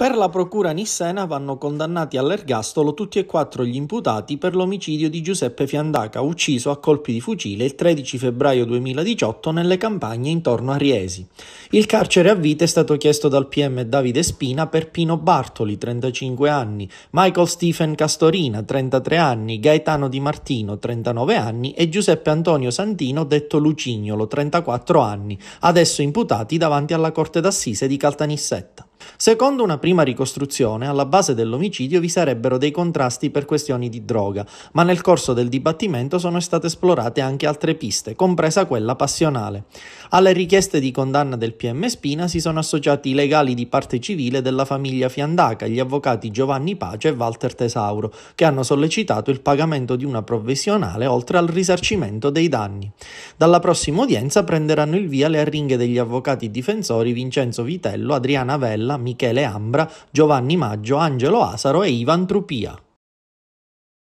Per la procura nissena vanno condannati all'ergastolo tutti e quattro gli imputati per l'omicidio di Giuseppe Fiandaca, ucciso a colpi di fucile il 13 febbraio 2018 nelle campagne intorno a Riesi. Il carcere a vita è stato chiesto dal PM Davide Spina per Pino Bartoli, 35 anni, Michael Stephen Castorina, 33 anni, Gaetano Di Martino, 39 anni e Giuseppe Antonio Santino, detto Lucignolo, 34 anni, adesso imputati davanti alla Corte d'Assise di Caltanissetta. Secondo una prima ricostruzione, alla base dell'omicidio vi sarebbero dei contrasti per questioni di droga, ma nel corso del dibattimento sono state esplorate anche altre piste, compresa quella passionale. Alle richieste di condanna del PM Spina si sono associati i legali di parte civile della famiglia Fiandaca, gli avvocati Giovanni Pace e Walter Tesauro, che hanno sollecitato il pagamento di una provvisionale oltre al risarcimento dei danni. Dalla prossima udienza prenderanno il via le arringhe degli avvocati difensori Vincenzo Vitello, Adriana Vella, Michele Ambra, Giovanni Maggio, Angelo Asaro e Ivan Trupia.